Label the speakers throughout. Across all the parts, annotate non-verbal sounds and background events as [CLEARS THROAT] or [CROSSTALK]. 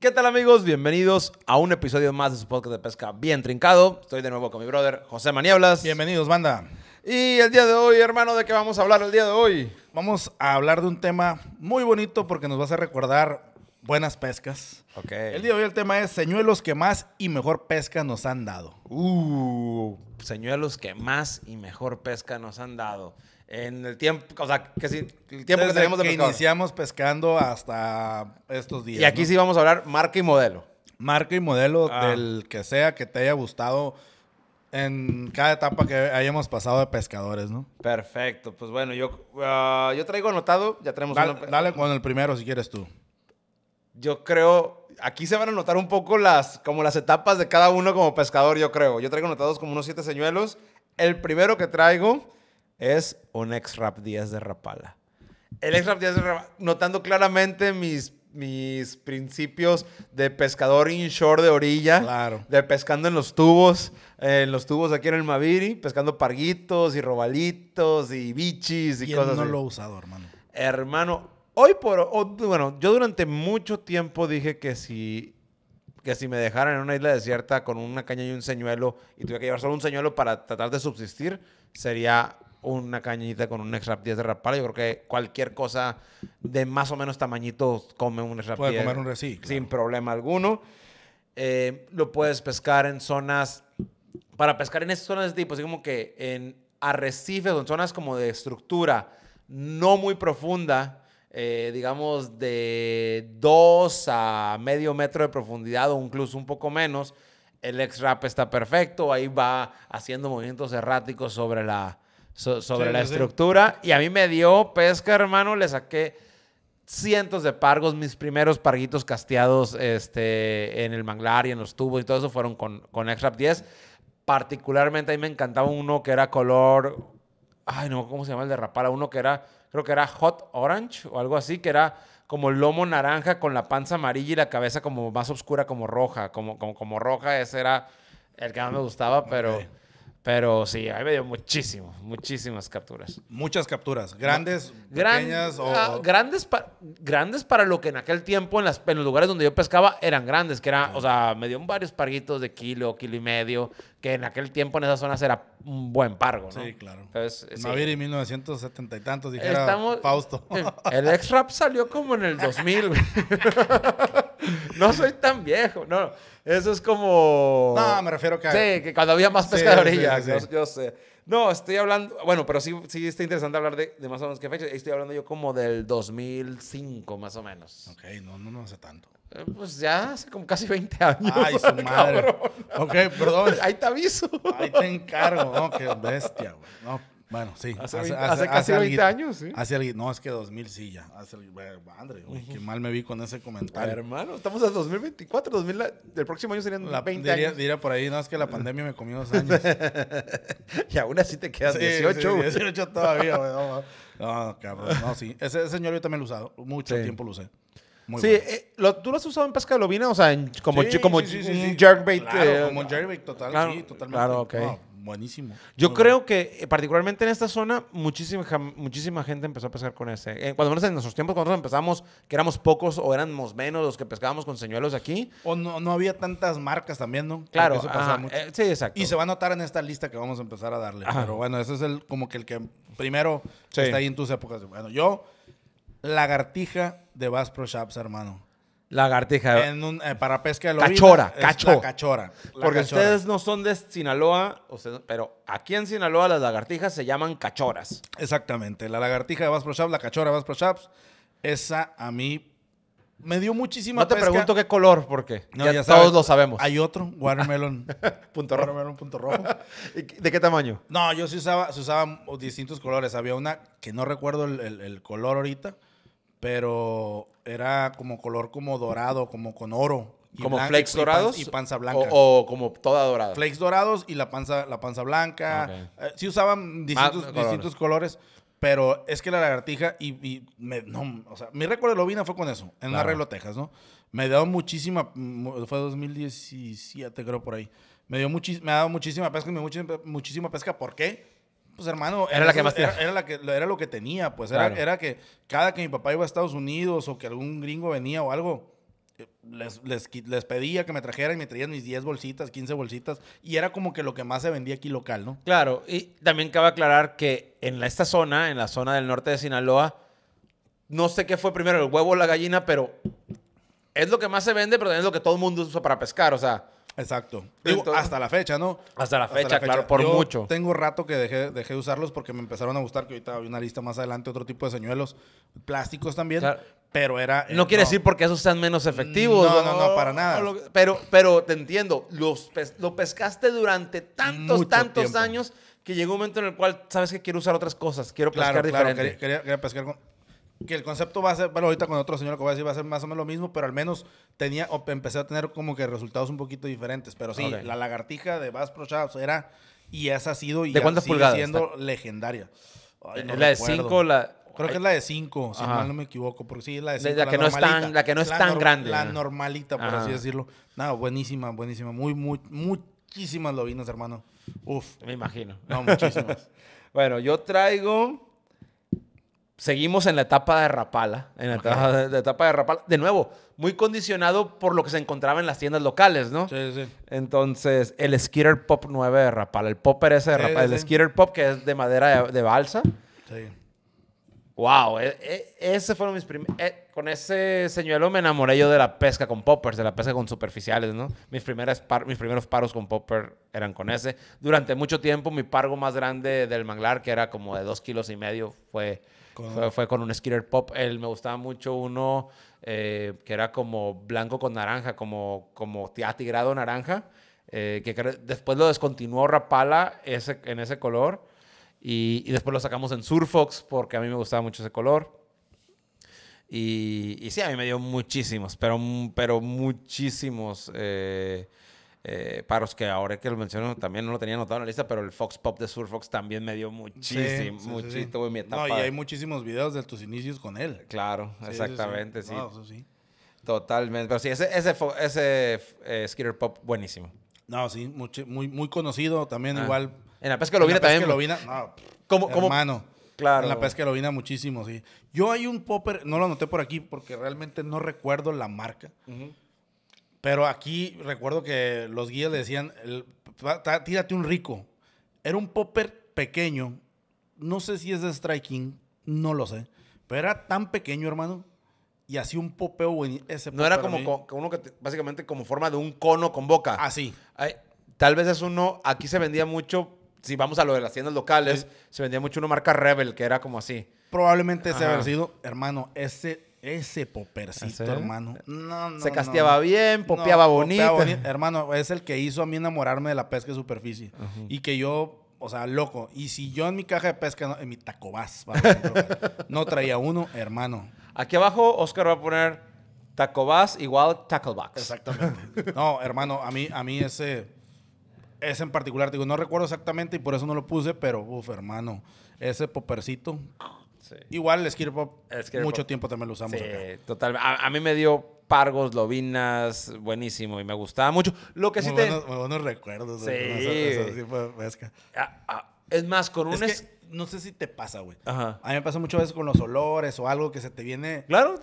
Speaker 1: ¿Qué tal amigos? Bienvenidos a un episodio más de su podcast de pesca bien trincado. Estoy de
Speaker 2: nuevo con mi brother José Manieblas. Bienvenidos, banda. Y el día de hoy, hermano, ¿de qué vamos a hablar el día de hoy? Vamos a hablar de un tema muy bonito porque nos va a recordar buenas pescas. Ok. El día de hoy el tema es señuelos que más y mejor pesca nos han dado.
Speaker 1: Uh, señuelos que más y mejor pesca nos han dado en el tiempo, o sea, que si, el tiempo que tenemos de iniciamos
Speaker 2: pescando hasta estos días. Y aquí sí vamos a hablar marca y modelo. Marca y modelo ah. del que sea que te haya gustado en cada etapa que hayamos pasado de pescadores, ¿no?
Speaker 1: Perfecto, pues bueno, yo, ah, yo traigo anotado, ya tenemos dale,
Speaker 2: con el primero si quieres tú.
Speaker 1: Yo creo, aquí se van a notar un poco las, como las etapas de cada uno como pescador, yo creo. Yo traigo anotados como unos siete señuelos. El primero que traigo es un ex Rap 10 de Rapala. El ex Rap 10 de Rapala, notando claramente mis, mis principios de pescador inshore de orilla, claro. de pescando en los tubos, eh, en los tubos aquí en el Maviri, pescando parguitos y robalitos y bichis y cosas no lo he
Speaker 2: usado, hermano?
Speaker 1: Hermano, hoy por hoy, bueno, yo durante mucho tiempo dije que si que si me dejaran en una isla desierta con una caña y un señuelo y tuviera que llevar solo un señuelo para tratar de subsistir, sería una cañita con un x 10 de Rapala. Yo creo que cualquier cosa de más o menos tamañito come un x 10. Puede Sin problema alguno. Eh, lo puedes pescar en zonas... Para pescar en zonas de tipo, así como que en arrecifes o en zonas como de estructura no muy profunda, eh, digamos de 2 a medio metro de profundidad o incluso un poco menos, el X-Rap está perfecto, ahí va haciendo movimientos erráticos sobre la, sobre la estructura. Y a mí me dio pesca, hermano. Le saqué cientos de pargos. Mis primeros parguitos casteados este, en el manglar y en los tubos y todo eso fueron con, con x 10. Particularmente a mí me encantaba uno que era color... Ay, no, ¿cómo se llama el de rapala? Uno que era, creo que era Hot Orange o algo así, que era como lomo naranja con la panza amarilla y la cabeza como más oscura, como roja, como, como, como roja. Ese era el que más me gustaba, pero... Pero sí, ahí me dio muchísimo, muchísimas capturas. Muchas capturas, grandes, pequeñas o... Ah, grandes, grandes para lo que en aquel tiempo en, las, los lugares donde yo pescaba eran grandes, que era, o sea, me dio varios parguitos de kilo, kilo y medio, que en
Speaker 2: aquel tiempo en esas zonas era un buen pargo, ¿no? Sí, claro. Entonces, Maviri 1970 y tantos, dijera Fausto. [LAUGHS] El ex-rap salió como en el 2000, [LAUGHS]
Speaker 1: [LAUGHS] no soy tan viejo. No, eso es como. No, me refiero que. Sí, que cuando había más pesca Sí, yo, sé. No, estoy hablando. Bueno, pero sí, sí está interesante hablar de, más o menos qué fecha. Estoy hablando yo como del 2005, más o menos. Ok, no, no, no hace tanto. Eh, pues ya hace como casi 20 años. Ay, su [LAUGHS] madre. Ok, perdón. Ahí te aviso. Ahí te encargo. No, qué bestia, güey. No, bueno, sí. Hace, hace casi 20 años, sí. Hace
Speaker 2: no, es que 2000 sí ya. Hace, madre, güey, qué mal me vi con ese comentario. hermano,
Speaker 1: estamos a 2024, 2000, el próximo año serían la, 20 diría, años.
Speaker 2: Diría por ahí, no, es que la pandemia me comió dos años. [LAUGHS] y aún así te quedas 18, sí, 18 todavía, [LAUGHS] güey. No, cabrón, no, sí. Ese, señor yo también lo he usado, mucho tiempo lo usé. sí, eh, lo, ¿tú lo has
Speaker 1: usado en pesca de lobina? O sea, en, como, como jerkbait. Claro, eh, como jerkbait, total, claro, sí, totalmente. Claro, ok buenísimo. Yo creo que, eh, particularmente en esta zona, muchísima, muchísima gente empezó a pescar con ese. Eh, cuando en nuestros tiempos, cuando nosotros empezamos, que éramos pocos o éramos menos los que pescábamos
Speaker 2: con señuelos aquí. O no, no había tantas marcas también, ¿no? Claro. Eso eh, sí, exacto. Y se va a notar en esta lista que vamos a empezar a darle. Pero bueno, ese es el como que el que primero está ahí en tus épocas. Bueno, yo, lagartija de Bass Pro Shops, hermano. Lagartija. En un, eh, para pesca de Cachora, cacho. cachora. Porque ustedes
Speaker 1: no son de Sinaloa, pero aquí en Sinaloa las lagartijas
Speaker 2: se llaman cachoras. Exactamente. La lagartija de Bass Pro la cachora de Bass Pro esa a mí me dio muchísima No te pregunto qué color, porque ya, todos lo sabemos. Hay otro, watermelon. [LAUGHS] [LAUGHS] ¿De qué tamaño? No, yo sí usaba, se usaban distintos colores. Había una que no recuerdo el, el color ahorita, pero era como color como dorado, como con oro. ¿Como flakes dorados? Y panza blanca. O, como toda dorada. Flakes dorados y la panza, la panza blanca. Eh, sí usaban ah, distintos, colores. Pero es que la lagartija y, me, no, o sea, mi récord de lobina fue con eso, en arreglo Texas, ¿no? Me dio muchísima, fue 2017 creo por ahí. Me dio me ha dado muchísima pesca, me muchísima, muchísima pesca, ¿por qué? pues hermano, era, era, lo que tenía, pues era, que cada que mi papá iba a Estados Unidos o que algún gringo venía o algo, eh, les, pedía que me trajeran y me traían mis 10 bolsitas, 15 bolsitas, y era como que lo que más se vendía aquí local, ¿no?
Speaker 1: Claro, y también cabe aclarar que en esta zona, en la zona del norte de Sinaloa, no sé qué fue primero, el huevo o la gallina, pero es lo que más se vende, pero también es lo que todo el mundo usa para pescar, o sea, Exacto. hasta la fecha, ¿no?
Speaker 2: Hasta la fecha, claro, por mucho. Tengo rato que dejé, dejé de usarlos porque me empezaron a gustar, que ahorita hay una lista más adelante, otro tipo de señuelos, plásticos también. Pero era. Eh, no quiere decir porque esos sean menos efectivos. No, no, no, para nada.
Speaker 1: pero, pero te entiendo, los lo pescaste durante tantos, tantos años
Speaker 2: que llegó un momento en el cual sabes que quiero usar otras cosas, quiero pescar diferente. Quería, quería pescar con que el concepto va a ser, bueno, ahorita con otro señor que voy a decir va a ser más o menos lo mismo, pero al menos tenía, empecé a tener como que resultados un poquito diferentes. Pero sí, la lagartija de Bass Pro era, y esa ha sido, y ¿De sigue siendo legendaria. la de 5, la... Creo que es la de 5, si mal no me equivoco, porque sí, es la de 5. La, que no es tan, la que no es tan grande. La normalita, por así decirlo. Nada, buenísima, buenísima. Muy, muy, muchísimas lobinas, hermano. Uf. Me imagino. No, muchísimas. [LAUGHS] bueno, yo traigo
Speaker 1: seguimos en la etapa de Rapala, en la etapa de, etapa, de Rapala. De nuevo, muy condicionado por lo que se encontraba en las tiendas locales, ¿no? Sí, sí. Entonces, el Skitter Pop 9 de Rapala, el popper ese de Rapala, el Skitter Pop que es de madera de, balsa. Sí. Wow, e, e, ese fueron mis primeros. Eh, con ese señuelo me enamoré yo de la pesca con poppers, de la pesca con superficiales, ¿no? Mis, primeras mis primeros paros con popper eran con ese. Durante mucho tiempo, mi pargo más grande del manglar, que era como de dos kilos y medio, fue fue, con un skater pop. Él me gustaba mucho uno eh, que era como blanco con naranja, como, como atigrado naranja. Eh, que después lo descontinuó Rapala ese, en ese color. Y, después lo sacamos en Surfox porque a mí me gustaba mucho ese color. Y, y sí, a mí me dio muchísimos, pero, pero muchísimos. Eh, Paros eh, para los que ahora que lo menciono también no lo tenía anotado en la lista, pero el Fox Pop de Surfox también me dio muchísimo, muchísimo mi etapa. No, y hay
Speaker 2: muchísimos videos de tus inicios con él. Claro, exactamente, sí. sí. Totalmente, pero sí, ese, ese, ese eh, Pop buenísimo. No, sí, muy, muy conocido también ah. igual. En la pesca lovina también. En la pesca no, como, hermano. claro. En la pesca lovina muchísimo, sí. Yo hay un popper, no lo anoté por aquí porque realmente no recuerdo la marca. Pero aquí recuerdo que los guías le decían, tírate un rico. Era un popper pequeño. No sé si es de striking, no lo sé. Pero era tan pequeño, hermano. Y así un popeo ese No era como uno que básicamente como forma de un cono con boca. Así. Ah, tal vez es uno, aquí se
Speaker 1: vendía mucho, si vamos a lo de las tiendas locales, se vendía mucho una marca Rebel, que era como así.
Speaker 2: Probablemente ese haber sido, hermano, ese ese popercito, hermano. No, no, Se casteaba bien, popeaba bonito. hermano, es el que hizo a mí enamorarme de la pesca de superficie. Y que yo, o sea, loco. Y si yo en mi caja de pesca, en mi tacobás, [LAUGHS] no traía uno, hermano. Aquí abajo Oscar va a poner tacobás igual box. Exactamente. No, hermano, a mí, a mí ese, ese en particular, digo, no recuerdo exactamente y por eso no lo puse, pero, uff, hermano, ese popercito Igual el Skirpop, mucho tiempo también lo usamos.
Speaker 1: total. A, mí me dio pargos, lobinas, buenísimo y me gustaba mucho. Lo que sí te. buenos recuerdos. Sí. Ah, ah, es más, con un. no sé si te pasa, güey.
Speaker 2: A mí me pasa muchas veces con los olores o algo que se te viene. Claro.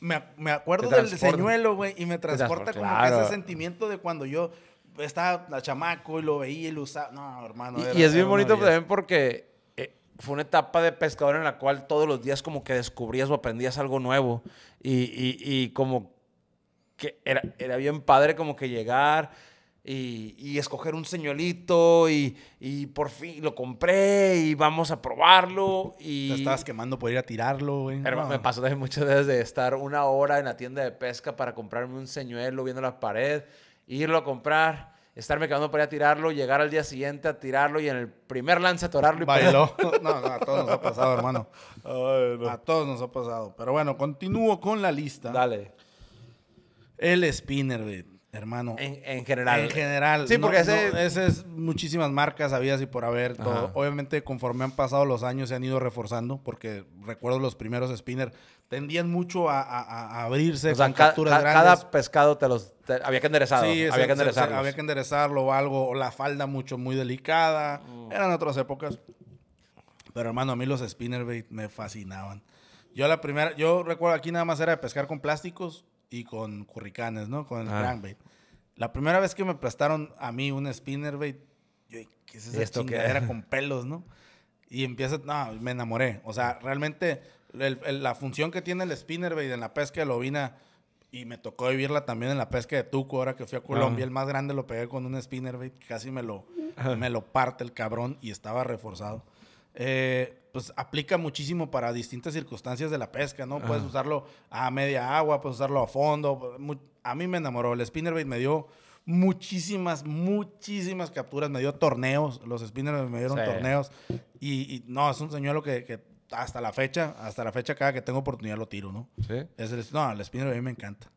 Speaker 2: Me, me acuerdo del señuelo, güey, y me transporta, como ese sentimiento de cuando yo estaba chamaco y lo veía y lo usaba. No, hermano. Y, y es bien bonito también
Speaker 1: porque fue una etapa de pescador en la cual todos los días como que descubrías o aprendías algo nuevo y, como que era, bien padre como que llegar y, escoger un señuelito y, por fin lo compré y vamos a probarlo y... Te estabas quemando
Speaker 2: por ir a tirarlo, me
Speaker 1: pasó también muchas veces de estar una hora en la tienda de pesca para comprarme un señuelo viendo la pared, irlo a comprar estarme quedando para ir a tirarlo, llegar al día
Speaker 2: siguiente a tirarlo y en el primer lance atorarlo y Bailó. [LAUGHS] no, no, a todos nos ha pasado, hermano. A todos nos ha pasado. Pero bueno, continúo con la lista. Dale. El spinner, Hermano. En, general. En general. Sí, porque es muchísimas marcas, había y por haber. Obviamente, conforme han pasado los años, se han ido reforzando, porque recuerdo los primeros spinner tendían mucho a, abrirse o Cada pescado te los... había que enderezarlo. había, que enderezarlo o algo. O la falda mucho, muy delicada. Mm. Eran otras épocas. Pero, hermano, a mí los spinner me fascinaban. Yo la primera... Yo recuerdo aquí nada más era de pescar con plásticos y con curricanes, ¿no? Con el crankbait. Ah. La primera vez que me prestaron a mí un spinner, yo, ¿qué es esa Esto que era con pelos, no? Y empieza, no, me enamoré. O sea, realmente la función que tiene el spinner, en la pesca de lobina, y me tocó vivirla también en la pesca de Tuco, ahora que fui a Colombia, ah. el más grande lo pegué con un spinnerbait, casi me lo, ah. me lo parte el cabrón y estaba reforzado. Eh, pues aplica muchísimo para distintas circunstancias de la pesca, ¿no? Puedes usarlo a media agua, puedes usarlo a fondo. Pues, a mí me enamoró. El spinnerbait me dio muchísimas, muchísimas capturas. Me dio torneos. Los spinnerbait me dieron torneos. Y, no, es un señuelo que, hasta la fecha, hasta la fecha cada que tengo oportunidad lo tiro, ¿no? Sí. Es no, el spinnerbait a me encanta.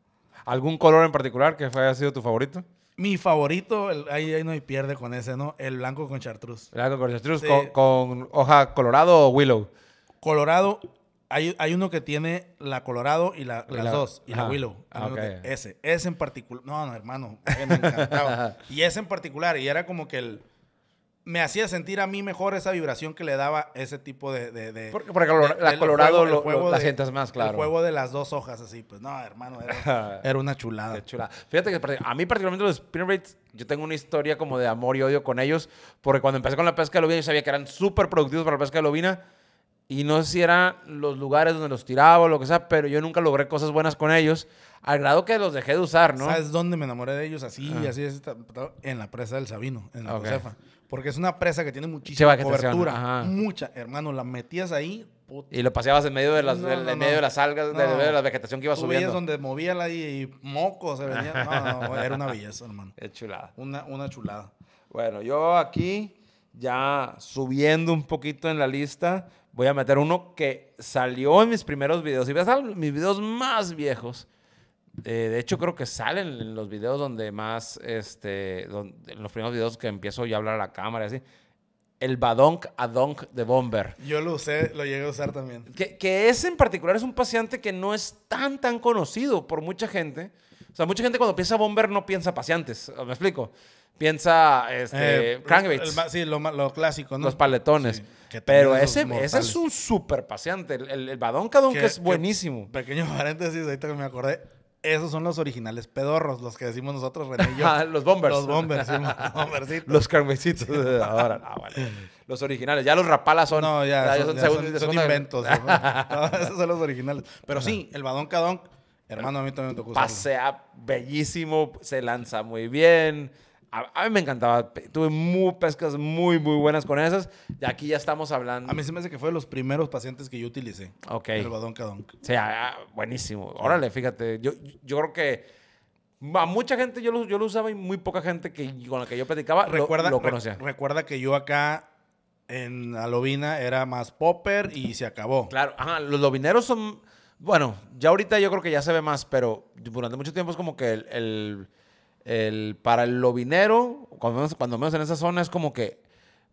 Speaker 2: ¿Algún color en particular que haya sido tu favorito? Mi favorito, ahí, no hay pierde con ese, ¿no? El blanco con chartruz. Blanco con chartreuse,
Speaker 1: con, hoja colorado o willow.
Speaker 2: Colorado, hay, uno que tiene la colorado y las dos, y la willow. Ah, ese, ese en particular. No, no, hermano, [LAUGHS] me encantaba. [LAUGHS] y ese en particular, y era como que el me hacía sentir a mí mejor esa vibración que le daba ese tipo de... porque, la, Colorado la más, claro. El juego de las dos hojas, así. Pues no, hermano, era, [LAUGHS] una chulada.
Speaker 1: Fíjate que a mí particularmente los spinnerbaits, yo tengo una historia como de amor y odio con ellos, porque cuando empecé con la pesca de lobina, yo sabía que eran súper productivos para la pesca de lobina, y no sé si eran los lugares donde los tiraba o lo que sea, pero yo nunca logré cosas buenas con ellos, al grado que los dejé de usar, ¿no? ¿Sabes dónde
Speaker 2: me enamoré de ellos? Así, así, así, en la presa del Sabino, en la Josefa. Porque es una presa que tiene muchísima cobertura. Mucha, hermano, la metías ahí. Y lo paseabas en medio de las, medio de las algas, en medio de la vegetación que iba subiendo. Tú subiendo. donde movía la y, moco se venía. [LAUGHS] No, era una belleza, hermano. Es chulada. Una, una chulada. Bueno, yo
Speaker 1: aquí, ya subiendo un poquito en la lista, voy a meter uno que salió en mis primeros videos. estar ves mis videos más viejos, eh, de hecho creo que salen en los videos donde más, este, donde, en los primeros videos que empiezo ya a hablar a la cámara y así. El Badonk Adonk de Bomber.
Speaker 2: Yo lo usé, lo llegué a usar también.
Speaker 1: Que, que ese en particular es un paciente que no es tan, tan conocido por mucha gente. O sea, mucha gente cuando piensa Bomber no piensa pacientes, ¿Me explico? Piensa, este, eh,
Speaker 2: sí, lo, clásico, ¿no? Los
Speaker 1: paletones. Pero ese, es un súper
Speaker 2: paseante. El, el, el badón es buenísimo. pequeño paréntesis, ahorita que me acordé. Esos son los originales pedorros, los que decimos nosotros, René y yo. [LAUGHS] Ah, los bombers. Los bombers, sí, [LAUGHS] Los carmesitos.
Speaker 1: [LAUGHS] Ahora, no, vale.
Speaker 2: Los originales. Ya los rapalas son. No, ya. son, inventos. esos son los originales. Pero sí, el badón cadón, hermano, a mí también me tocó. Pasea
Speaker 1: bellísimo, se lanza muy bien. A, mí me encantaba. Tuve muy, pescas muy, muy buenas con esas.
Speaker 2: Y aquí ya estamos hablando. A mí se me hace que fue de los primeros pacientes que yo utilicé. Ok. El cadón
Speaker 1: Sí, ah, ah, buenísimo. Órale, fíjate. Yo, yo creo que
Speaker 2: a mucha gente yo lo, yo lo usaba y muy poca gente que, con la que yo platicaba recuerda, lo, conocía. recuerda que yo acá en la lobina era más popper y se acabó. Claro,
Speaker 1: los lobineros son. Bueno, ya ahorita yo creo que ya se ve más, pero durante mucho tiempo es como que el el, para el lobinero, cuando menos, cuando menos en esa zona, es como
Speaker 2: que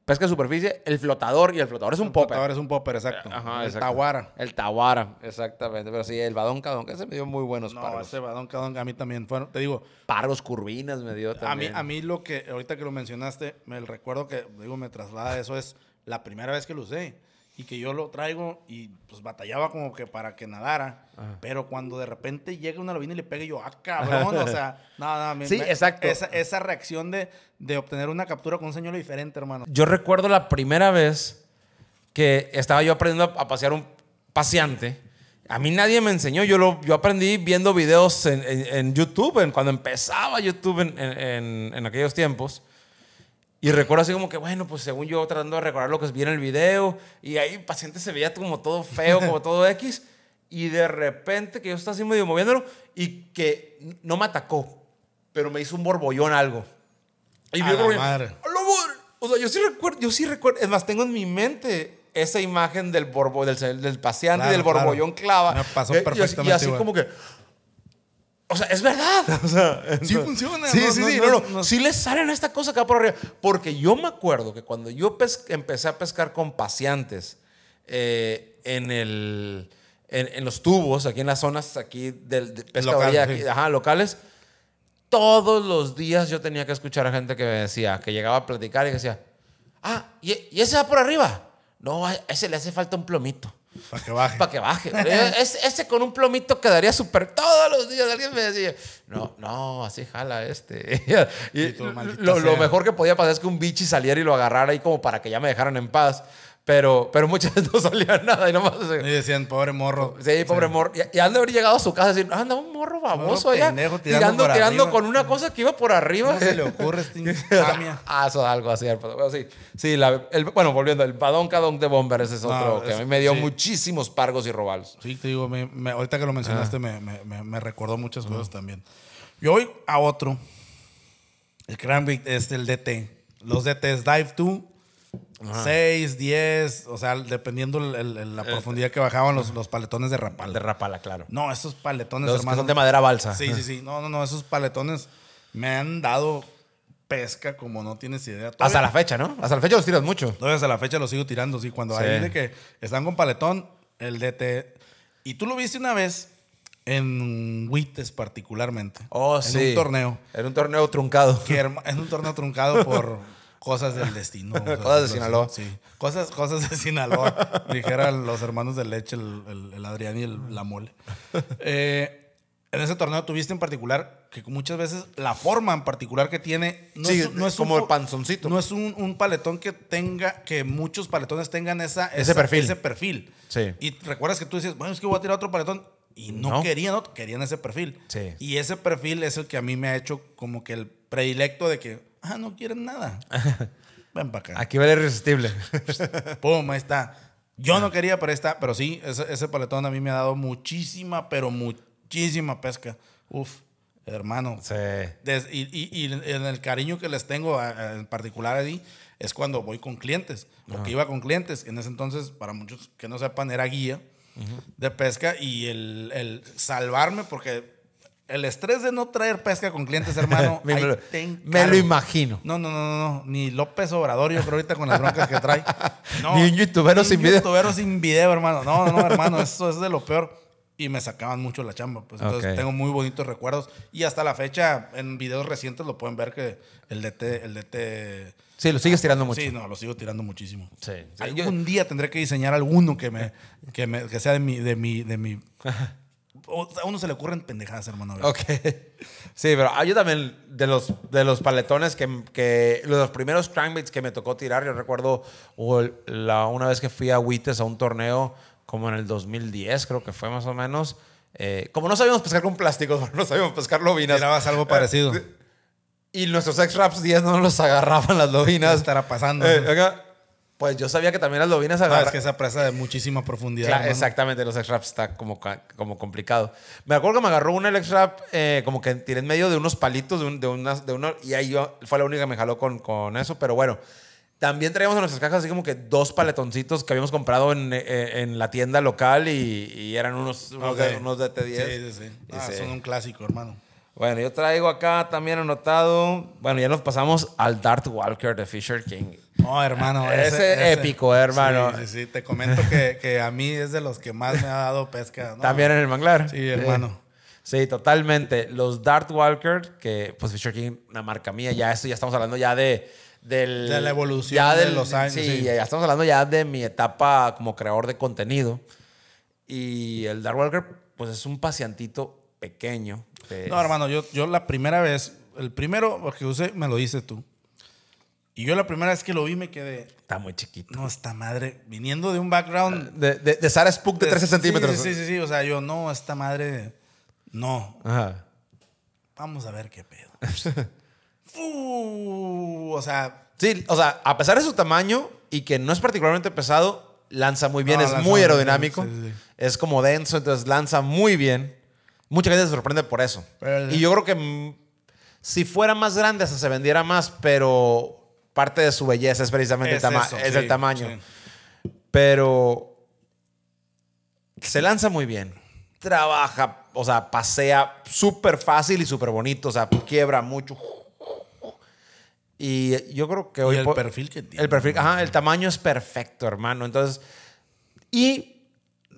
Speaker 2: pesca superficie, el flotador y el flotador es un popper. El flotador es un popper, exacto. Eh, el tawara
Speaker 1: El tawara exactamente. Pero sí, el badón cadón, que se me dio
Speaker 2: muy buenos no, ese a mí también
Speaker 1: te digo. paros curvinas me dio también. A
Speaker 2: mí, a lo que, ahorita que lo mencionaste, me el recuerdo que, digo, me traslada eso es la primera vez que lo usé y que yo lo traigo y pues batallaba como que para que nadara. Pero cuando de repente llega una lobina y le pega yo, ah, cabrón, o sea, [LAUGHS] nada, Sí, exacto. Esa, reacción de, de, obtener una captura con un señuelo diferente, hermano. Yo
Speaker 1: recuerdo la primera vez que estaba yo aprendiendo a pasear un paseante. A mí nadie me enseñó, yo, lo, yo aprendí viendo videos en, en, YouTube, en, cuando empezaba YouTube en, en aquellos tiempos. Y recuerdo así como que, bueno, pues según yo tratando de recordar lo que vi en el video, y ahí el paciente se veía como todo feo, como todo X, y de repente que yo estaba así medio moviéndolo y que no me atacó, pero me hizo un borbollón algo. Y vio madre. O sea, yo sí recuerdo, yo sí recuerdo, es más, tengo en mi mente esa imagen del borbo, del, del paseante del borbollón clava. Me pasó perfectamente. Eh, y así como que, o sea, es verdad. [LAUGHS] sí funciona. Sí, sí, sí. No, Sí les salen esta cosa acá por arriba. Porque yo me acuerdo que cuando yo empecé a pescar con pacientes eh, en, el, en, los tubos, aquí en las zonas aquí del, de locales, todos los días yo tenía que escuchar a gente que me decía, que llegaba a platicar y decía, ah, ¿y, y ese va por arriba? No, a ese le hace falta un plomito. Para que baje. Para que baje. [LAUGHS] ese, con un plomito quedaría súper todos los días. Alguien me decía, no, no, así jala este. [LAUGHS] y, lo, lo, mejor que podía pasar es que un bichi saliera y lo agarrara ahí como para que ya me dejaran en paz. Pero, pero muchas no salían nada y nomás. Y decían, pobre morro. Sí, pobre morro. Y, anda han de haber llegado a su casa y decir, anda ah, un morro baboso allá. tirando, tirando, con una cosa que iba por arriba. ¿Qué se le ocurre este [LAUGHS] Ah, eso algo así. Bueno, sí bueno, volviendo, el padón Cadón de Bomber, ese es otro que a mí me dio muchísimos pargos
Speaker 2: y robalos. Sí, te digo, ahorita que lo mencionaste ah. me, me, recordó muchas cosas también. Yo voy a otro. El Crambit es este, el DT. Los DTs Dive 2 6, 10, o sea, dependiendo la eh, profundidad que bajaban los, los, paletones de rapala. De rapala, claro. No, esos paletones, los son de madera balsa. Sí, sí, sí. No, no, no, esos paletones me han dado pesca como no tienes idea. hasta la fecha, ¿no? Hasta la fecha los tiras mucho. Todavía hasta la fecha los sigo tirando, sí. Cuando hay de que están con paletón, el DT. Y tú lo viste una vez en wites particularmente. Oh, sí. En un torneo. En un torneo truncado. en un torneo truncado por... [LAUGHS] Cosas del destino. [LAUGHS] cosas de Sinaloa. Cosas, cosas de Sinaloa. [LAUGHS] Dijeran los hermanos de leche, el, Adrián y el, la mole. Eh, en ese torneo tuviste en particular que muchas veces la forma en particular que tiene no es, como el panzoncito. No es un, paletón que tenga, que muchos paletones tengan esa, ese perfil. Ese perfil. Y recuerdas que tú dices, bueno, es que voy a tirar otro paletón. Y no, querían, otro, querían ese perfil. Y ese perfil es el que a mí me ha hecho como que el predilecto de que ah, no quieren nada. [LAUGHS] Ven para acá. Aquí vale irresistible. [LAUGHS] Pum, ahí está. Yo no quería, pero está. Pero sí, ese, paletón a mí me ha dado muchísima, pero muchísima pesca. Uf, hermano. Sí. y, en el cariño que les tengo, en particular a ti, es cuando voy con clientes. Porque iba con clientes. En ese entonces, para muchos que no sepan, era guía de pesca. Y el, el salvarme, porque el estrés de no traer pesca con clientes, hermano. [LAUGHS] me, lo, me lo imagino. No, no, no, no, Ni López Obrador, yo creo ahorita con las broncas que trae. [LAUGHS] ni un youtubero sin video. un youtubero sin video, hermano. No, no, hermano, eso es de lo peor. Y me sacaban mucho la chamba. Pues, entonces tengo muy bonitos recuerdos. Y hasta la fecha, en videos recientes lo pueden ver que el DT, el DT Sí, lo sigues tirando mucho. Sí, no, lo sigo tirando muchísimo. Sí. Algún día tendré que diseñar alguno que me, que me, que sea de mi, de mi, de mi a uno se le ocurren pendejadas, hermano. Ok.
Speaker 1: Sí, pero ah, yo también, de los, de los paletones que, Los primeros crankbaits que me tocó tirar, yo recuerdo la, una vez que fui a WITES a un torneo, como en el 2010, creo que fue más o menos. Eh, como no sabíamos pescar con plástico [LAUGHS] no sabíamos pescar lobinas. Tirabas
Speaker 2: algo parecido. Eh,
Speaker 1: y nuestros ex-raps 10 no los agarraban las lobinas. estará pasando? Eh,
Speaker 2: pues yo sabía que también las lobinas agarraban. Ah, es que esa presa de muchísima profundidad. exactamente,
Speaker 1: los X-Raps está como, como complicado. Me acuerdo que me agarró un el X-Rap, eh, como que tiré en medio de unos palitos, de, uno, y ahí yo, fue la única que me jaló con, con eso, pero bueno. También traíamos en nuestras cajas así como que dos paletoncitos que habíamos comprado en, eh, la tienda local y, eran unos, de, T10. Sí, sí, ah, sí. son un
Speaker 2: clásico, hermano.
Speaker 1: Bueno, yo traigo acá también anotado. Bueno, ya nos pasamos al Dart Walker de Fisher King.
Speaker 2: No, hermano. [LAUGHS] Ese, es épico, hermano. Sí, sí, te comento que, que, a mí es de los que más me ha dado pesca.
Speaker 1: También en el manglar. Sí, hermano. Sí. totalmente. Los Dart Walker, que pues Fisher King, una marca mía, ya esto ya estamos hablando ya de. Del, de la evolución de los años. Sí, ya estamos hablando ya de mi etapa como creador de contenido. Y el Dart Walker, pues es un pacientito pequeño, este, no,
Speaker 2: hermano, yo, yo la primera vez, el primero porque usé me lo hice tú. Y yo la primera vez que lo vi me quedé. Está muy chiquito. No, esta madre. Viniendo de un background. Ah, de, de, de Sarah Spook de, 13 centímetros. Sí, sí, sí, O sea, yo, no, esta madre. No. Ajá. Vamos a ver qué pedo. [LAUGHS] o sea.
Speaker 1: Sí, o sea, a pesar de su tamaño y que no es particularmente pesado, lanza muy bien, es muy aerodinámico. Es como denso, entonces lanza muy bien mucha gente se sorprende por eso. y yo creo que mm, si fuera más grande, se vendiera más, pero parte de su belleza es precisamente es el, tamaño. Pero se lanza muy bien, trabaja, o sea, pasea súper fácil y súper bonito, o sea, quiebra mucho. Y yo creo que hoy. el perfil que tiene. El perfil, ajá, el tamaño es perfecto, hermano. Entonces. Y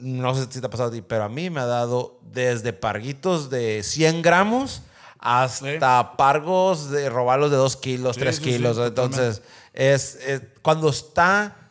Speaker 1: no sé si te ha pasado a ti, pero a mí me ha dado desde parguitos de 100 gramos hasta pargos de robarlos de 2 kilos, 3 kilos. Entonces, cuando está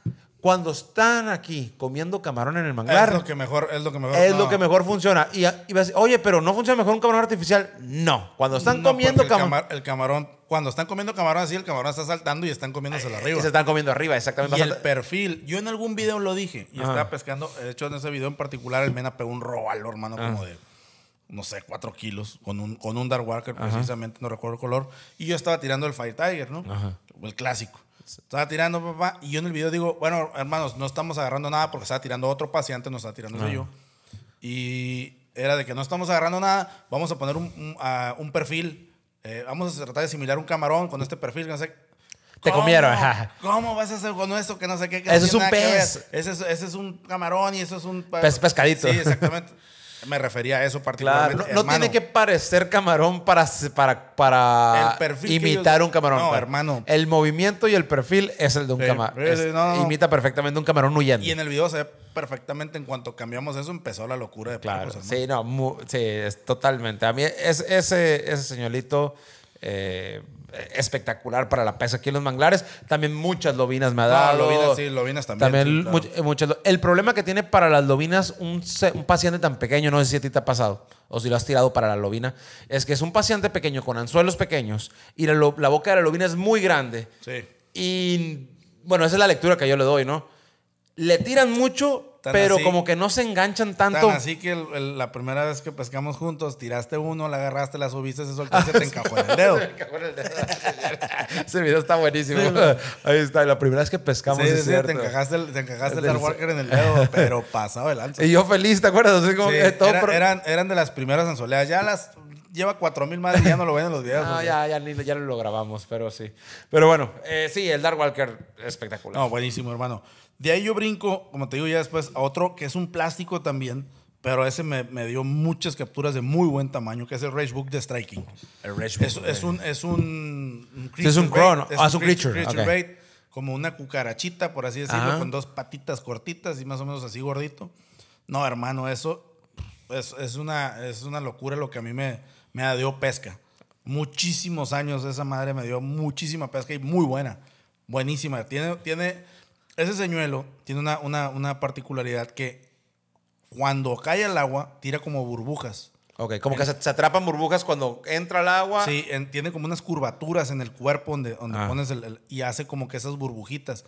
Speaker 1: cuando están aquí comiendo camarón en el manglar. Es
Speaker 2: lo que mejor, es lo que mejor. Es lo que
Speaker 1: mejor funciona. Y, a decir, oye, pero no funciona mejor un camarón artificial. No. Cuando están comiendo
Speaker 2: camarón. cuando están comiendo camarón así, el camarón está saltando y están comiéndoselo arriba. Y se están comiendo arriba, exactamente. Y el perfil. Yo en algún video lo dije y estaba pescando. De hecho, en ese video en particular, el Mena pegó un robalo, hermano, como de no sé, cuatro kilos con un, con un Dark Walker, precisamente, no recuerdo el color. Y yo estaba tirando el Fire Tiger, ¿no? El clásico estaba tirando, papá. Y yo en el video digo, bueno, hermanos, no estamos agarrando nada porque estaba tirando otro paciente, nos estaba tirando yo. Y era de que no estamos agarrando nada, vamos a poner un, un, perfil, eh, vamos a tratar de similar un camarón con este perfil, no sé. Te comieron, ¿Cómo vas a hacer con eso que no sé qué? Que eso es un pez. Ese es, ese es, un camarón y eso es un... Pez pescadito. Sí, exactamente. [LAUGHS] Me refería a eso particularmente. no, tiene que
Speaker 1: parecer camarón para, para, para imitar un camarón. No, hermano. El movimiento y el perfil es el de un camarón. imita perfectamente un camarón huyendo. Y en
Speaker 2: el video se ve perfectamente en cuanto cambiamos eso, empezó la locura de Claro, sí, no, es totalmente. A mí ese, ese
Speaker 1: señorito... Eh, espectacular para la pesca aquí en los manglares. También muchas lobinas me ha dado. Ah, lobinas, sí, lobinas también. También eh, muchas. El problema que tiene para las lobinas un, paciente tan pequeño, no sé si a ti te ha pasado o si lo has tirado para la lobina, es que es un paciente pequeño con anzuelos pequeños y la, la boca de la lobina es muy grande. Sí. Y bueno, esa es la lectura que yo le doy, ¿no? Le tiran mucho, pero como que no se enganchan tanto. así
Speaker 2: que la primera vez que pescamos juntos, tiraste uno, la agarraste, la subiste, se soltó y se te [LAUGHS] encajó en el dedo. [LAUGHS] [LAUGHS] Ese video está buenísimo. Ahí está, la
Speaker 1: primera vez que pescamos. Sí, sí, te encajaste, el, Dark Walker en el dedo, pero pasado el ancho. Y yo feliz, ¿te acuerdas?
Speaker 2: eran, eran de las primeras anzoleadas. Ya las lleva 4000 más y ya no lo ven en los videos. No, ya, ya, ya, lo grabamos, pero sí. Pero bueno,
Speaker 1: eh, sí, el Dark Walker espectacular. No,
Speaker 2: buenísimo, hermano. De ahí yo brinco, como te digo ya después, a otro que es un plástico también, pero ese me, dio muchas capturas de muy buen tamaño, que es el Rage Book de Striking. El Es, un, es un, Es un es un creature. bait, como una cucarachita, por así decirlo, con dos patitas cortitas y más o menos así gordito. No, hermano, eso es, es, una, es una locura lo que a mí me, me dio pesca. Muchísimos años esa madre me dio muchísima pesca y muy buena. Buenísima. Tiene, tiene ese señuelo tiene una, una, particularidad que cuando cae al agua, tira como burbujas. Ok, como que se, atrapan burbujas cuando entra el agua. Sí, tiene como unas curvaturas en el cuerpo donde, donde ah. pones el, y hace como que esas burbujitas.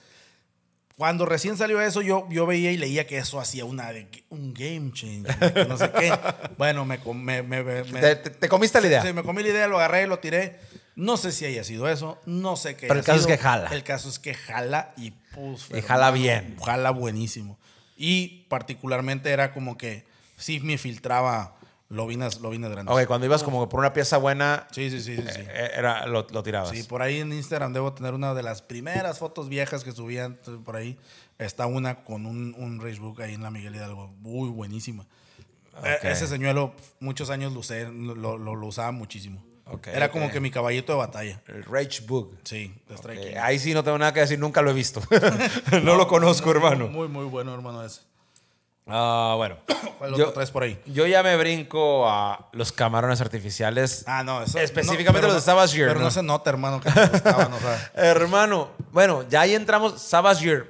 Speaker 2: Cuando recién salió eso, yo, yo veía y leía que eso hacía una, un game changer, no sé qué. [LAUGHS] Bueno, me, te, comiste la idea. Sí, me comí la idea, lo agarré, lo tiré. No sé si haya sido eso, no sé qué. Pero el caso es que jala. El caso es que jala y pues. Y jala bien. Jala buenísimo. Y particularmente era como que si me filtraba lobinas, lobinas grandes. Ok, cuando ibas como por una pieza buena.
Speaker 1: Sí, sí, sí. sí, eh, eh, Era, lo, tirabas. Sí, por
Speaker 2: ahí en Instagram debo tener una de las primeras fotos viejas que subían por ahí. Está una con un, un Facebook ahí en la Miguel Hidalgo. Muy buenísima. E, ese señuelo, muchos años lo usé, lo, lo usaba muchísimo. Era como que mi caballito de batalla. El Rage Book. Sí, Ahí sí no tengo nada que decir, nunca lo he visto. [LAUGHS] no, lo conozco, hermano. Muy, muy bueno, hermano, ese.
Speaker 1: Ah, bueno. [COUGHS] yo, tres por ahí? Yo ya me brinco a los camarones artificiales. Ah, no, eso, Específicamente los de Savage Year. Pero no, se nota, hermano, que [LAUGHS] Hermano, bueno, ya ahí
Speaker 2: entramos. Savage Year,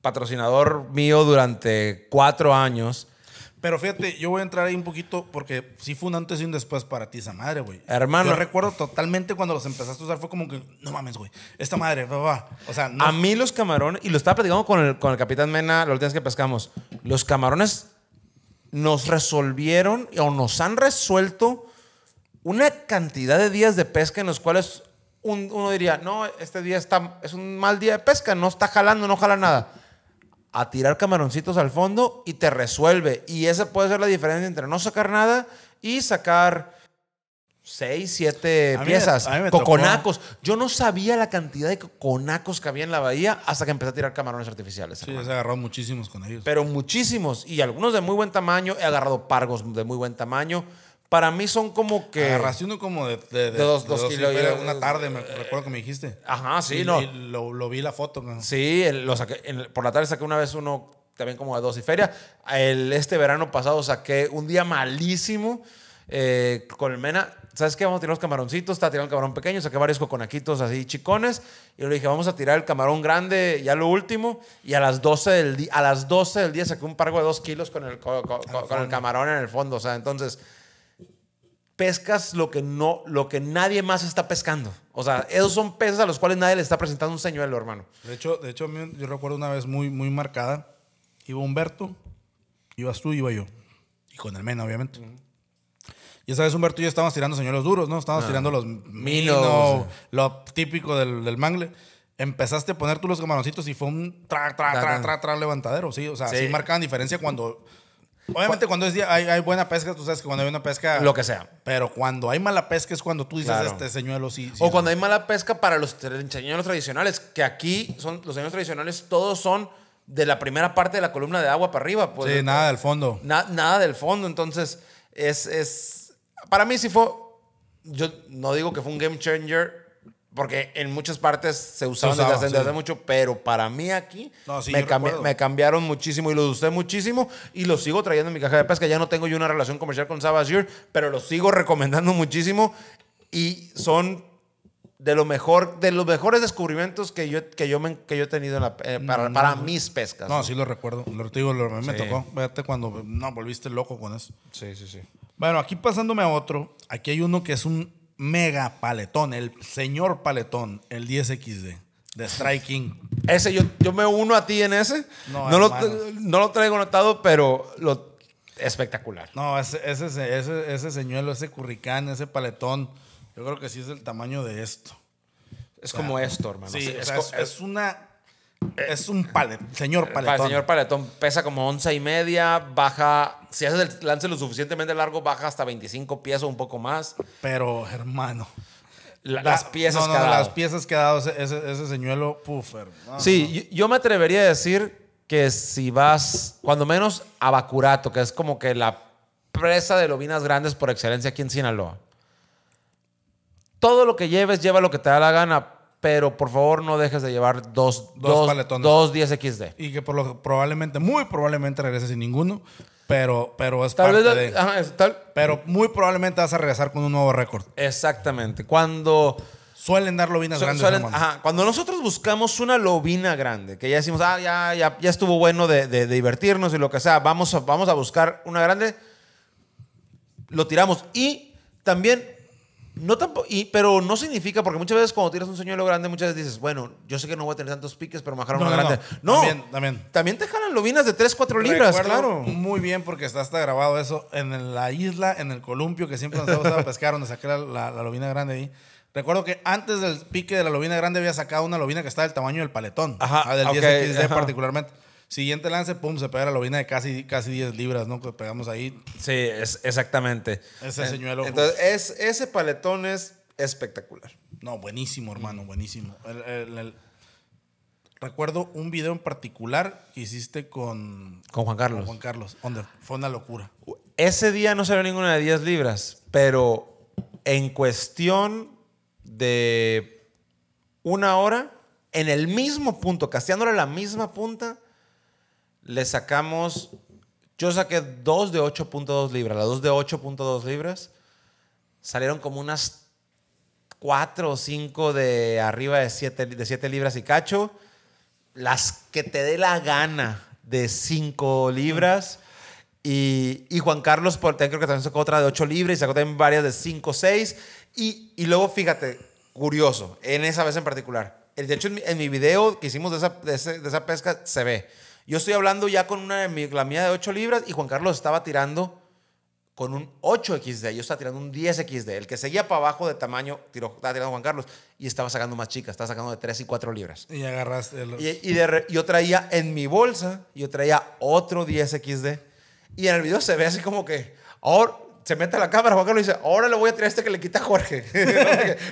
Speaker 1: patrocinador mío durante cuatro años.
Speaker 2: Pero fíjate, yo voy a entrar ahí un poquito porque sí fue un antes y un después para ti esa madre, güey. Hermano. Yo recuerdo totalmente cuando los empezaste a usar, fue como que, no mames, güey, esta madre, va, va. O sea, A mí
Speaker 1: los camarones, y lo estaba platicando con el, capitán Mena los días que pescamos, los camarones nos resolvieron o nos han resuelto una cantidad de días de pesca en los cuales uno diría, no, este día está, es un mal día de pesca, no está jalando, no jala nada a tirar camaroncitos al fondo y te resuelve. Y esa puede ser la diferencia entre no sacar nada y sacar seis, siete piezas. coconacos. Yo no sabía la cantidad de coconacos que había en la bahía hasta que empecé a tirar camarones artificiales. Sí, hermano. muchísimos con ellos. Pero muchísimos. Y algunos de muy buen tamaño. He agarrado pargos de muy buen tamaño para mí son como que. Agarraste como de, dos, kilos. una
Speaker 2: tarde, me recuerdo que me dijiste. Ajá, sí, no. lo, vi la foto. Sí,
Speaker 1: lo saqué, por la tarde saqué una vez uno también como de dos y feria. El, este verano pasado saqué un día malísimo. Eh, el Mena. ¿sabes qué? Vamos a tirar los camaroncitos. Está tirando el camarón pequeño, saqué varios coconaquitos así chicones. Y le dije, vamos a tirar el camarón grande, ya lo último. Y a las 12 del, a las 12 del día saqué un pargo de dos kilos con el, con el camarón en el fondo. O sea, entonces pescas lo que no, lo que nadie más está pescando. O sea, esos son peces a los cuales nadie le está presentando un señuelo, hermano.
Speaker 2: De hecho, de hecho, yo recuerdo una vez muy, muy marcada. Iba Humberto, ibas tú, iba yo. Y con el Mena, obviamente. Y esa vez Humberto y yo estábamos tirando señuelos duros, ¿no? Estábamos ah. tirando los minos, lo típico del, mangle. Empezaste a poner tú los camaroncitos y fue un tra, tra, tra, tra, levantadero, ¿sí? O sea, sí, sí marcaban diferencia cuando Obviamente, cuando es hay, buena pesca, tú sabes que cuando hay una pesca. Lo que sea. Pero cuando hay mala pesca es cuando tú dices este señuelo sí. o cuando hay mala pesca para los señuelos tradicionales, que aquí
Speaker 1: son los señuelos tradicionales, todos son de la primera parte de la columna de agua para arriba. Pues, sí, nada del fondo. nada del fondo. Entonces, es, Para mí sí fue. Yo no digo que fue un game changer porque en muchas partes se usaban desde, hace, mucho, pero para mí aquí me, cambiaron muchísimo y los usé muchísimo y los sigo trayendo en mi caja de pesca. Ya no tengo yo una relación comercial con Savage pero los sigo recomendando [LAUGHS] muchísimo y son de lo mejor, de los mejores descubrimientos que yo, yo,
Speaker 2: que yo he tenido eh, para, mm, mis pescas. No, sí lo recuerdo. Lo digo, lo, me tocó. Vete cuando no volviste loco con eso. Sí, sí, sí. Bueno, aquí pasándome a otro, aquí hay uno que es un mega paletón, el señor paletón, el 10XD de Striking. Ese, yo, yo me uno a ti en ese. No, lo, traigo notado, pero lo espectacular. No, ese, ese, ese, ese señuelo, ese curricán, ese paletón, yo creo que sí es el tamaño de esto. Es como esto, hermano. Sí, es, una es un palet, señor paletón. El señor
Speaker 1: paletón pesa como once y media, baja, si haces el lance lo suficientemente largo, baja hasta 25 pies o un poco más.
Speaker 2: Pero, hermano. las piezas Las piezas que ha dado ese, señuelo, puffer. sí,
Speaker 1: yo, yo, me atrevería a decir que si vas, cuando menos a Bacurato, que es como que la presa de lobinas grandes por excelencia aquí en Sinaloa. Todo lo que lleves, lleva lo que te da la gana, pero por favor no dejes de llevar dos,
Speaker 2: dos, dos, 10XD. Y que por lo, probablemente, muy probablemente regreses sin ninguno, pero, pero es Pero muy probablemente vas a regresar con un nuevo récord.
Speaker 1: Exactamente. Cuando... Suelen dar lobinas grandes. cuando nosotros buscamos una lobina grande, que ya decimos, ah, ya, ya, estuvo bueno de, divertirnos y lo que sea, vamos vamos a buscar una grande, lo tiramos. Y también no tampoco, y, pero no significa, porque muchas veces cuando tiras un sueño grande, muchas veces dices, bueno, yo sé que no voy a tener tantos
Speaker 2: piques, pero me una grande. No, también, también, te jalan lobinas de 3, 4 libras, claro. Muy bien, porque está hasta grabado eso en la isla, en el columpio que siempre nos ha gustado pescar, donde saqué la, lobina grande ahí. Recuerdo que antes del pique de la lobina grande había sacado una lobina que estaba del tamaño del paletón, ajá, ah, del 10 particularmente. Siguiente lance, pum, se pega la lobina de casi, casi 10 libras, ¿no? Que pegamos ahí. Sí, es, exactamente. Ese señor. Entonces, es, ese paletón es espectacular. No, buenísimo, hermano, buenísimo. recuerdo un video en particular que hiciste con... Con Juan Carlos. Juan Carlos, donde fue una locura.
Speaker 1: Ese día no salió ninguna de 10 libras, pero en cuestión de una hora, en el mismo punto, casteándole la misma punta, le sacamos, yo saqué dos de 8.2 libras, las dos de 8.2 libras salieron como unas cuatro o cinco de arriba de 7 de siete libras y cacho, las que te dé la gana de 5 libras. Y, y, Juan Carlos creo que también sacó otra de 8 libras y sacó también varias de 5, 6. Y, y luego, fíjate, curioso, en esa vez en particular. De hecho, en mi, video que hicimos de esa, de esa pesca se ve. Yo estoy hablando ya con una, la mía de 8 libras y Juan Carlos estaba tirando con un 8XD, yo estaba tirando un 10XD. El que seguía para abajo de tamaño, tiró, estaba tirando Juan Carlos y estaba sacando más chicas, estaba sacando de 3 y 4 libras.
Speaker 2: Y agarraste
Speaker 1: los... y, y yo traía en mi bolsa, yo traía otro 10XD. Y en el video se ve así como que, ahora se mete a la cámara, Juan Carlos dice, ahora le voy a tirar este que le quita Jorge.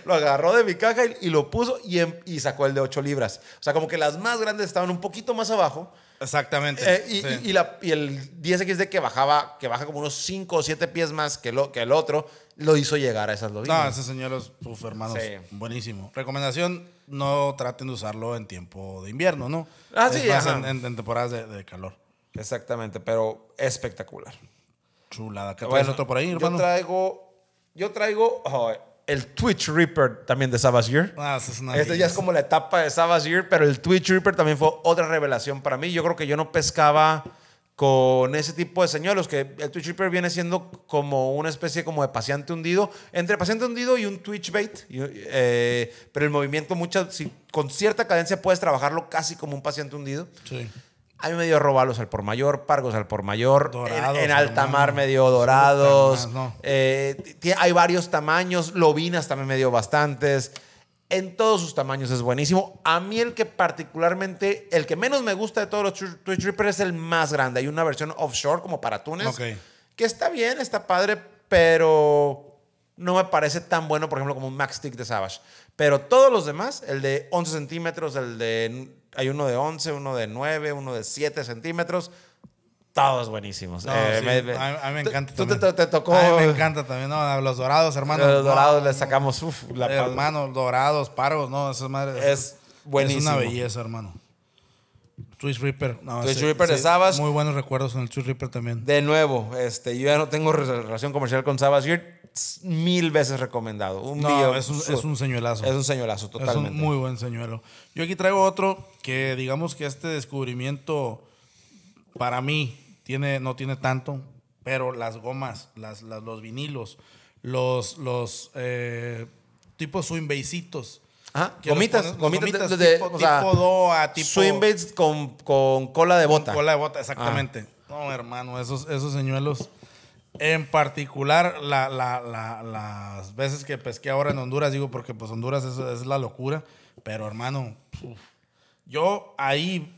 Speaker 1: [LAUGHS] lo agarró de mi caja y, lo puso y, em, y sacó el de 8 libras. O sea, como que las más grandes estaban un poquito más abajo
Speaker 2: Exactamente. Eh, y,
Speaker 1: la, el 10XD que bajaba, que baja como unos 5 o 7 pies más que, que el otro, lo hizo llegar a esas lobinas. No, ese
Speaker 2: señor es hermanos. Buenísimo. Recomendación: no traten de usarlo en tiempo de invierno, ¿no? Ah, sí, más en, en, temporadas de, calor. Exactamente, pero espectacular. Chulada. ¿Qué otro por ahí, hermano?
Speaker 1: Yo traigo. Yo traigo el Twitch Reaper también de Savage Year.
Speaker 2: Ah, eso es una este ya es
Speaker 1: como la etapa de Savage Year, pero el Twitch Reaper también fue otra revelación para mí. Yo creo que yo no pescaba con ese tipo de señuelos, que el Twitch Reaper viene siendo como una especie como de paciente hundido, entre paciente hundido y un Twitch bait, eh, pero el movimiento con cierta cadencia puedes trabajarlo casi como un paciente hundido. Sí. A mí me dio robalos al por mayor, pargos al por mayor. en, alta mar me dio dorados. no. Eh, hay varios tamaños. Lobinas también me dio bastantes. En todos sus tamaños es buenísimo. A mí el que particularmente, el que menos me gusta de todos los Twitch es el más grande. Hay una versión offshore como para Túnez. Que está bien, está padre, pero no me parece tan bueno, por ejemplo, como un Max Stick de Savage. Pero todos los demás, el de 11 centímetros, el de hay uno de 11, uno de 9, uno de 7 centímetros. Todos buenísimos. Eh, a, mí, me encanta. Tú Te,
Speaker 2: tocó. A mí me encanta también. los dorados, hermano. Los dorados les le sacamos. Uf, la eh, hermanos, dorados, parvos. No, esas madres. Es buenísimo. Es una belleza, hermano. Swiss Reaper. No, Twitch Reaper de Sabas. Muy buenos recuerdos en el Swiss Reaper también. De
Speaker 1: nuevo, este, yo ya no tengo relación comercial con Sabas Gear mil veces recomendado. Un no, es, un, es un, señuelazo. Es un señuelazo, totalmente. Es un muy buen
Speaker 2: señuelo. Yo aquí traigo otro que digamos que este descubrimiento para mí tiene, no tiene tanto, pero las gomas, las, los vinilos, los, los eh, tipos swimbeisitos ah Ajá, gomitas, gomitas, de, tipo, de, tipo tipo... swimbeis con, con, cola de bota. Con cola de bota, exactamente. Ah. No, hermano, esos, esos señuelos en particular, las veces que pesqué ahora en Honduras, digo, porque pues Honduras es, es la locura, pero hermano, yo ahí,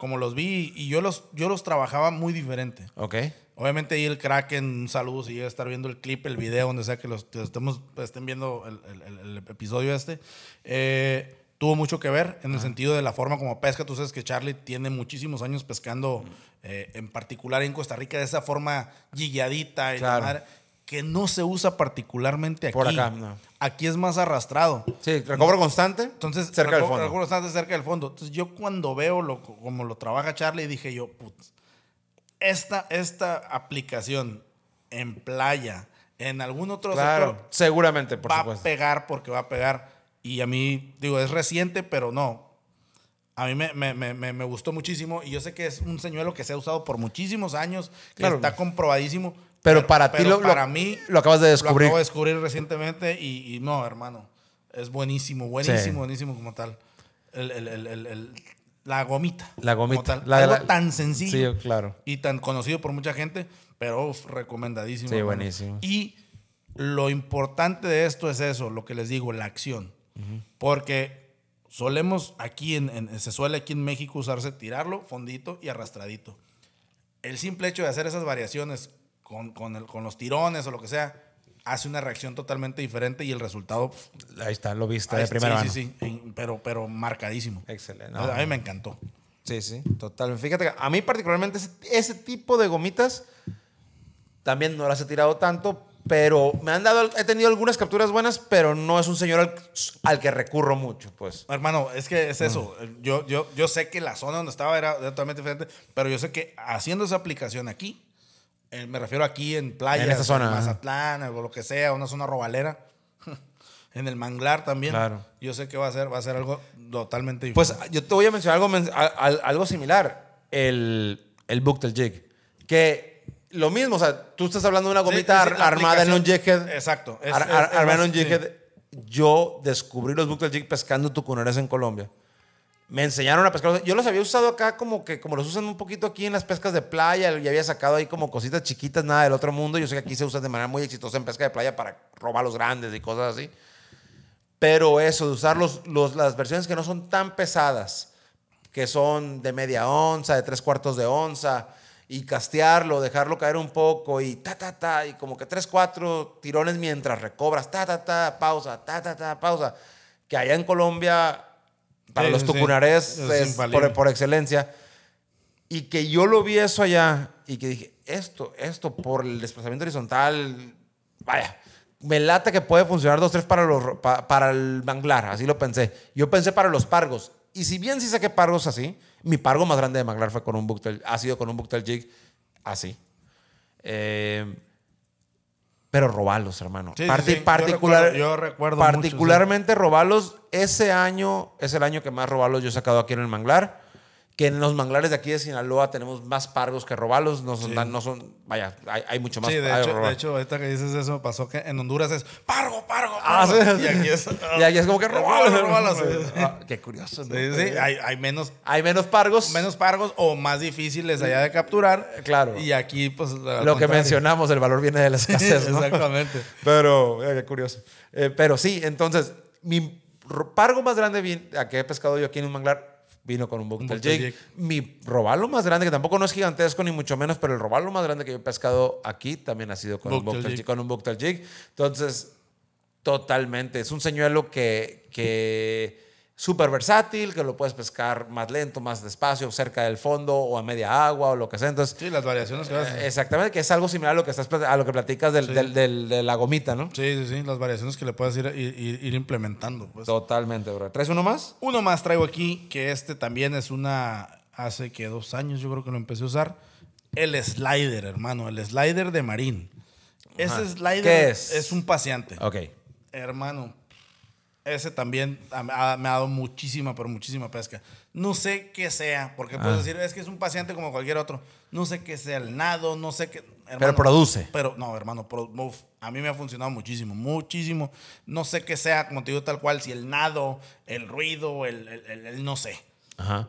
Speaker 2: como los vi, y yo los, yo los trabajaba muy diferente. Ok. Obviamente ahí el crack un saludo si a estar viendo el clip, el video, donde sea que los, estemos, estén viendo el, el episodio este. Eh, tuvo mucho que ver en el sentido de la forma como pesca. Tú sabes que Charlie tiene muchísimos años pescando, eh, en particular en Costa Rica, de esa forma guilladita que no se usa particularmente aquí. Aquí es más arrastrado. Sí, recobro constante. Entonces, cerca del fondo. cerca del fondo. Entonces, yo cuando veo lo, como lo trabaja Charlie, dije yo, putz, esta, esta aplicación en playa, en algún otro claro, seguramente, por va a pegar porque va a pegar y a mí, digo, es reciente, pero no. A mí me, me, me, me gustó muchísimo y yo sé que es un señuelo que se ha usado por muchísimos años, que está comprobadísimo. Pero, para ti lo, para mí, lo acabas de descubrir. Lo acabo de descubrir recientemente y, no, hermano, es buenísimo, buenísimo, buenísimo como tal. el, el, el, el la gomita. La gomita. la, algo tan sencillo. Sí, claro. Y tan conocido por mucha gente, pero recomendadísimo. Sí, buenísimo. Y lo importante de esto es eso, lo que les digo, la acción. Porque solemos aquí, en, se suele aquí en México usarse tirarlo, fondito y arrastradito. El simple hecho de hacer esas variaciones con, con, el, con los tirones o lo que sea, hace una reacción totalmente diferente y el resultado. ahí está, lo viste de primera mano. Sí, sí, pero, pero marcadísimo. Excelente. a mí me
Speaker 1: encantó. Sí, sí, total. Fíjate que a mí, particularmente, ese, ese tipo de gomitas también no las he tirado tanto, pero me han dado, he tenido algunas capturas buenas, pero no es un señor al, que recurro mucho,
Speaker 2: pues. Hermano, es que es eso. Mm. Yo, yo, yo sé que la zona donde estaba era, totalmente diferente, pero yo sé que haciendo esa aplicación aquí, eh, me refiero aquí en playa, en, zona, Mazatlán, o lo que sea, una zona robalera. [LAUGHS] en el manglar también. Yo sé que va a ser, va a ser algo totalmente pues, diferente. Pues yo te voy a
Speaker 1: mencionar algo, algo similar. El, el book del jig. Que lo mismo, o sea, tú estás hablando de una gomita armada en un
Speaker 2: jighead. Exacto. armada en un jighead. E
Speaker 1: yo descubrí los bucles jig e pescando tucuneras en Colombia. Me enseñaron a pescar. Yo los había usado acá como que, como los usan un poquito aquí en las pescas de playa, y había sacado ahí como cositas chiquitas, nada del otro mundo. Yo sé que aquí se usan de manera muy exitosa en pesca de playa para robar los grandes y cosas así. Pero eso, de usar los, los, las versiones que no son tan pesadas, que son de media onza, de tres cuartos de onza, y castearlo, dejarlo caer un poco y ta, ta, ta, y como que tres, cuatro tirones mientras recobras, ta, ta, ta, pausa, ta, ta, ta, pausa. Que allá en Colombia, para los tucunares es, por, por, excelencia. Y que yo lo vi eso allá y que dije, esto, esto por el desplazamiento horizontal, vaya, me late que puede funcionar dos, tres para, los, para, para el manglar, así lo pensé. Yo pensé para los pargos. Y si bien sí saqué pargos así, mi pargo más grande de manglar fue con un ha sido con un Buchtel jig así. Eh, pero robalos, hermano. yo recuerdo, particularmente robalos. Ese año es el año que más robalos yo he sacado aquí en el manglar que en los manglares de aquí de Sinaloa tenemos más pargos que robalos, no son,
Speaker 2: vaya, hay, mucho más. Sí, de hecho, de ahorita que dices eso, pasó que en Honduras es pargo, pargo, ah, pargo. y, aquí es, es como que robalos, robalos. Ah, qué curioso. Sí, sí, eh, hay, menos. Hay menos pargos. Menos pargos o más difíciles allá de capturar. Eh, claro. Y aquí, pues. Lo que mencionamos, el valor viene de la escasez. [LAUGHS] Exactamente.
Speaker 1: Pero, eh, qué curioso. pero sí, entonces, mi pargo más grande a que he pescado yo aquí en un manglar vino con un Bobtail Jig. Mi robalo más grande, que tampoco no es gigantesco ni mucho menos, pero el robalo más grande que yo he pescado aquí también ha sido con un Con un Entonces, totalmente. Es un señuelo que, que súper versátil, que lo puedes pescar más lento, más despacio, cerca del fondo o a media agua o lo que sea. Entonces, sí, las variaciones que haces. Eh, exactamente, que es algo similar a lo que, estás, a lo que platicas
Speaker 2: de la gomita, ¿no? Sí, sí, sí, las variaciones que le puedes ir, ir, implementando. Pues. Totalmente, bro. ¿Traes uno más? Uno más traigo aquí, que este también es una, hace que dos años yo creo que lo empecé a usar. El slider, hermano, el slider de marín. Ese slider es? es un paseante. Ok. Hermano, ese también me ha dado muchísima, pero muchísima pesca. No sé qué sea, porque puedes ah. decir, es que es un paciente como cualquier otro. No sé qué sea el nado, no sé qué. pero produce. Pero no, hermano, a mí me ha funcionado muchísimo, muchísimo. No sé qué sea, como te digo, tal cual, si el nado, el ruido, el, el, no sé.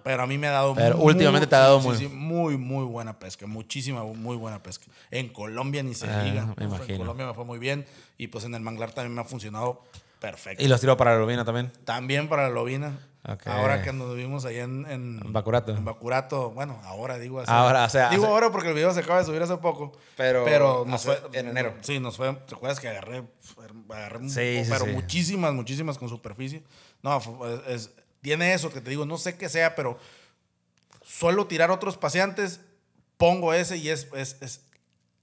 Speaker 2: Pero a mí me ha dado. muy, últimamente te ha dado muy. Muy, muy buena pesca. Muchísima, muy buena pesca. En Colombia ni se ah, diga. En Colombia me fue muy bien. Y pues en el manglar también me ha funcionado Perfecto. ¿Y los tiró para la lobina también? También para la lobina. Ahora que nos vimos allá en, en, Bacurato. En Bacurato, bueno, ahora digo así. Ahora, o sea, digo ahora porque el video se acaba de subir hace poco. Pero, en enero. Sí, nos fue. ¿Te acuerdas que agarré, agarré sí, sí, pero muchísimas, muchísimas con superficie? No, tiene eso que te digo, no sé qué sea, pero suelo tirar otros paseantes, pongo ese y es, es,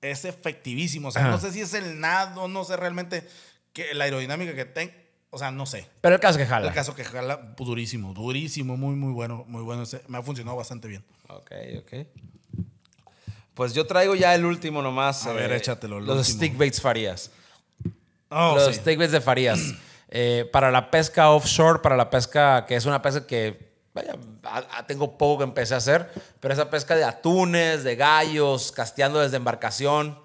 Speaker 2: es, efectivísimo. O sea, no sé si es el nado, no sé realmente que la aerodinámica que tenga, o sea, no sé. Pero el caso que jala. El caso que jala durísimo, durísimo, muy, muy bueno, muy bueno. Me ha funcionado bastante bien. Ok, ok. Pues yo traigo ya el último
Speaker 1: nomás. A ver, eh, échatelo. Los stick baits Farías.
Speaker 2: Oh, los stick baits de Farías.
Speaker 1: [CLEARS THROAT] Eh, para la pesca offshore, para la pesca que es una pesca que vaya, tengo poco que empecé a hacer, pero esa pesca de atunes, de gallos, casteando desde embarcación.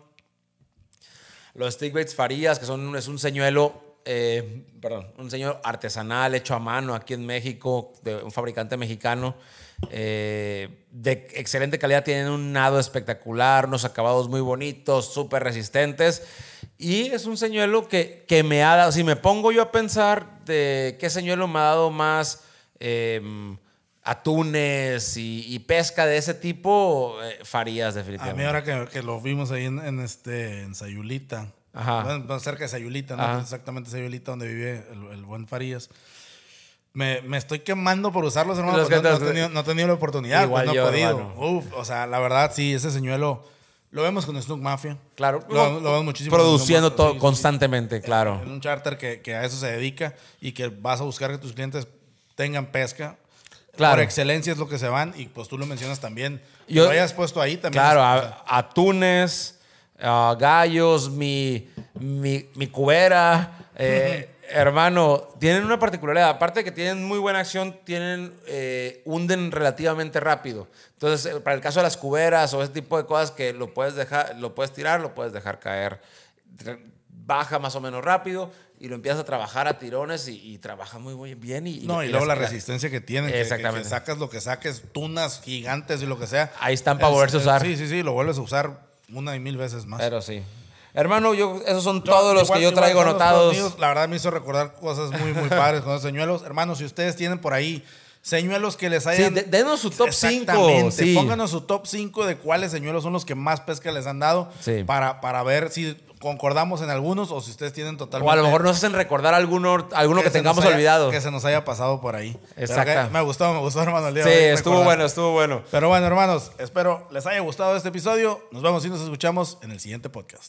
Speaker 1: Los Baits farías, que son, es un señuelo, eh, perdón, un señuelo artesanal hecho a mano aquí en México, de un fabricante mexicano. Eh, de excelente calidad, tienen un nado espectacular, unos acabados muy bonitos, súper resistentes. Y es un señuelo que, me ha dado, si me pongo yo a pensar de qué señuelo me ha dado más em, atunes y, y, pesca de ese tipo, eh, farías definitivamente. A mí ahora
Speaker 2: que, lo vimos ahí en, este, en Sayulita, Ajá. cerca de Sayulita, pues exactamente Sayulita donde vive el, buen Farías. Me, estoy quemando por usarlos, en una no, no, he tenido, no, he tenido, la oportunidad, pues Igual no he podido. Uf, o sea, la verdad, sí, ese señuelo... Lo vemos con Snook Mafia. Claro. Lo, vemos muchísimo. Produciendo todo constantemente, claro. En un charter que, que, a eso se dedica y que vas a buscar que tus clientes tengan pesca Claro. Por excelencia es lo que se van y pues tú lo mencionas también. Yo, lo hayas puesto ahí también. Claro, a,
Speaker 1: a Gallos, mi, mi, Cubera. Eh, hermano, tienen una particularidad. Aparte de que tienen muy buena acción, tienen, eh, hunden relativamente rápido. Entonces, eh, para el caso de las cuberas o ese tipo de cosas que lo puedes dejar, lo puedes tirar, lo puedes dejar caer baja más o menos rápido y lo empiezas a trabajar
Speaker 2: a tirones y, trabaja muy bien. Y, no, y, luego la resistencia que tiene. Exactamente. Que, sacas lo que saques, tunas gigantes y lo que sea. Ahí están para volverse a usar. Sí, sí, sí, lo vuelves a usar una y mil veces más. Pero sí. Hermano, yo, esos son todos los que yo traigo anotados. la verdad me hizo recordar cosas muy, muy padres con los señuelos. Hermano, si ustedes tienen por ahí señuelos que les hayan. Sí, denos su top 5. Sí. Pónganos su top 5 de cuáles señuelos son los que más pesca les han dado para, para ver si concordamos en algunos o si ustedes tienen total O a lo mejor nos hacen recordar alguno, alguno que, tengamos olvidado. Que se nos haya pasado por ahí. Exacto. Me gustó, me gustó, hermano. El día sí, estuvo bueno, estuvo bueno. Pero bueno, hermanos, espero les haya gustado este episodio. Nos vemos y nos escuchamos en el siguiente podcast.